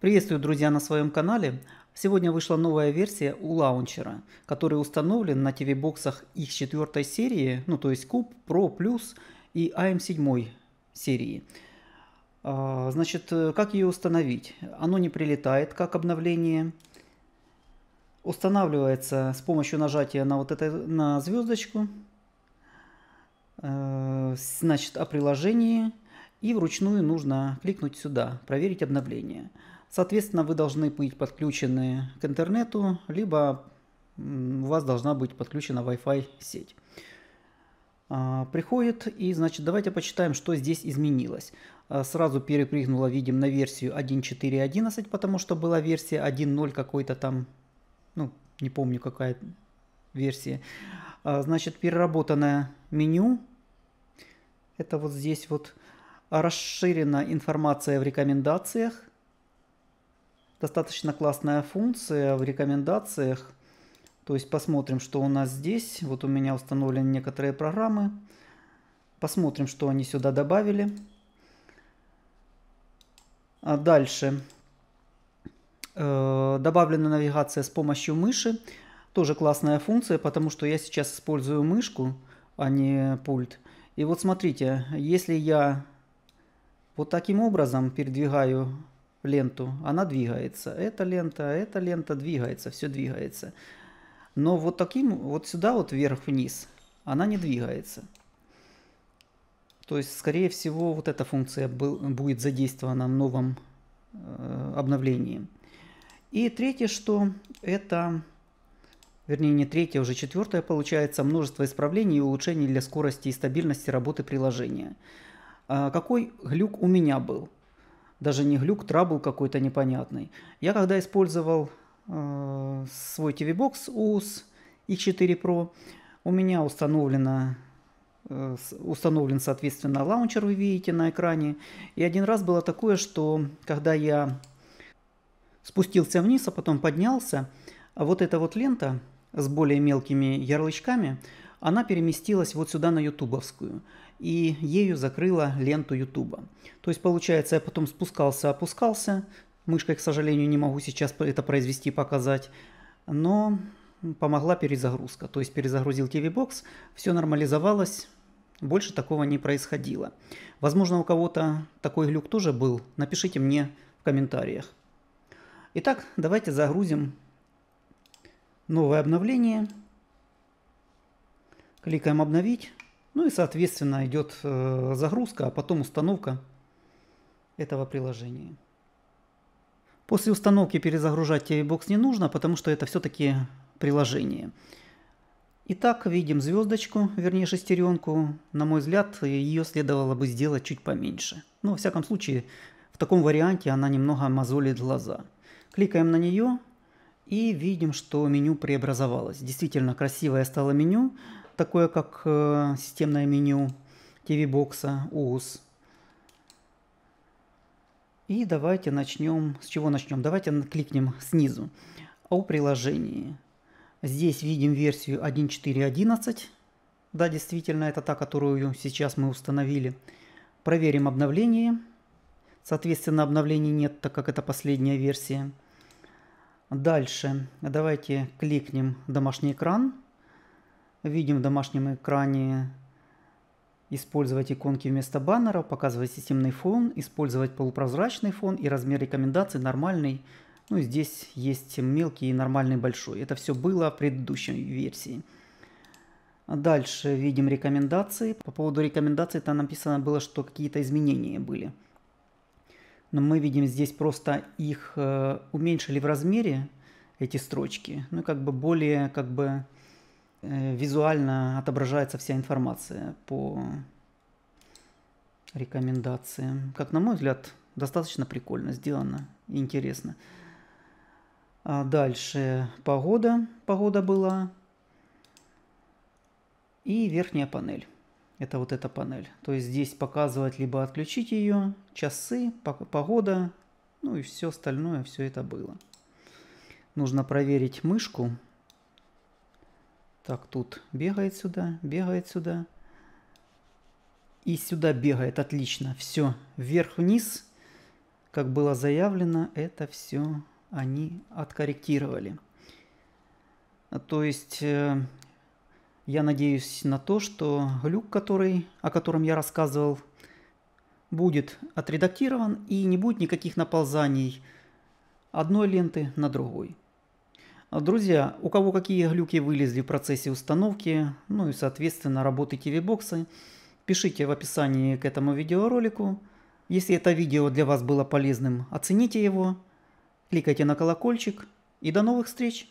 Приветствую, друзья, на своем канале. Сегодня вышла новая версия у лаунчера, который установлен на TV-боксах их четвертой серии, ну то есть Куб, Pro Plus и AM7 эм серии. А, значит, э, как ее установить? Оно не прилетает как обновление. Устанавливается с помощью нажатия на вот это на звездочку. Э, значит, о приложении. И вручную нужно кликнуть сюда, проверить обновление. Соответственно, вы должны быть подключены к интернету, либо у вас должна быть подключена Wi-Fi сеть. А, приходит и, значит, давайте почитаем, что здесь изменилось. А, сразу перепрыгнула, видим, на версию 1.4.11, потому что была версия 1.0 какой-то там, ну, не помню какая версия. А, значит, переработанное меню. Это вот здесь вот расширена информация в рекомендациях – достаточно классная функция в рекомендациях. То есть посмотрим, что у нас здесь. Вот у меня установлены некоторые программы. Посмотрим, что они сюда добавили. А дальше. Э, добавлена навигация с помощью мыши. Тоже классная функция, потому что я сейчас использую мышку, а не пульт. И вот смотрите, если я вот таким образом передвигаю ленту, она двигается. Эта лента, эта лента двигается, все двигается. Но вот таким, вот сюда вот вверх-вниз, она не двигается. То есть, скорее всего, вот эта функция был, будет задействована в новом э, обновлении. И третье, что это, вернее, не третье, а уже четвертое, получается, множество исправлений и улучшений для скорости и стабильности работы приложения. А, какой глюк у меня был? даже не глюк, трабл какой-то непонятный. Я когда использовал э, свой TV-Box US X4 Pro, у меня установлено э, установлен, соответственно, лаунчер, вы видите на экране. И один раз было такое, что когда я спустился вниз, а потом поднялся, а вот эта вот лента с более мелкими ярлычками – она переместилась вот сюда на ютубовскую и ею закрыла ленту ютуба. То есть получается я потом спускался, опускался, мышкой, к сожалению, не могу сейчас это произвести, показать, но помогла перезагрузка. То есть перезагрузил TV-бокс, все нормализовалось, больше такого не происходило. Возможно, у кого-то такой глюк тоже был. Напишите мне в комментариях. Итак, давайте загрузим новое обновление – Кликаем обновить. Ну и, соответственно, идет э, загрузка, а потом установка этого приложения. После установки перезагружать tv не нужно, потому что это все-таки приложение. Итак, видим звездочку, вернее шестеренку. На мой взгляд, ее следовало бы сделать чуть поменьше. Но, во всяком случае, в таком варианте она немного мозолит глаза. Кликаем на нее и видим, что меню преобразовалось. Действительно красивое стало меню такое как э, системное меню TV-бокса, УУС. И давайте начнем, с чего начнем? Давайте кликнем снизу о приложении. Здесь видим версию 1.4.11. Да, действительно, это та, которую сейчас мы установили. Проверим обновление. Соответственно, обновлений нет, так как это последняя версия. Дальше давайте кликнем «Домашний экран». Видим в домашнем экране использовать иконки вместо баннера, показывать системный фон, использовать полупрозрачный фон и размер рекомендаций нормальный. Ну, здесь есть мелкий и нормальный большой. Это все было в предыдущей версии. Дальше видим рекомендации. По поводу рекомендаций там написано было, что какие-то изменения были. Но мы видим здесь просто их э, уменьшили в размере, эти строчки. Ну, как бы более, как бы Э, визуально отображается вся информация по рекомендациям. Как на мой взгляд, достаточно прикольно сделано, интересно. А дальше погода, погода была. И верхняя панель. Это вот эта панель. То есть здесь показывать либо отключить ее, часы, погода, ну и все остальное, все это было. Нужно проверить мышку, так, тут бегает сюда, бегает сюда. И сюда бегает, отлично. Все, вверх-вниз, как было заявлено, это все они откорректировали. А, то есть э, я надеюсь на то, что глюк, который, о котором я рассказывал, будет отредактирован и не будет никаких наползаний одной ленты на другой. А, друзья, у кого какие глюки вылезли в процессе установки, ну и соответственно работы TV-бокса, пишите в описании к этому видеоролику. Если это видео для вас было полезным, оцените его, кликайте на колокольчик и до новых встреч!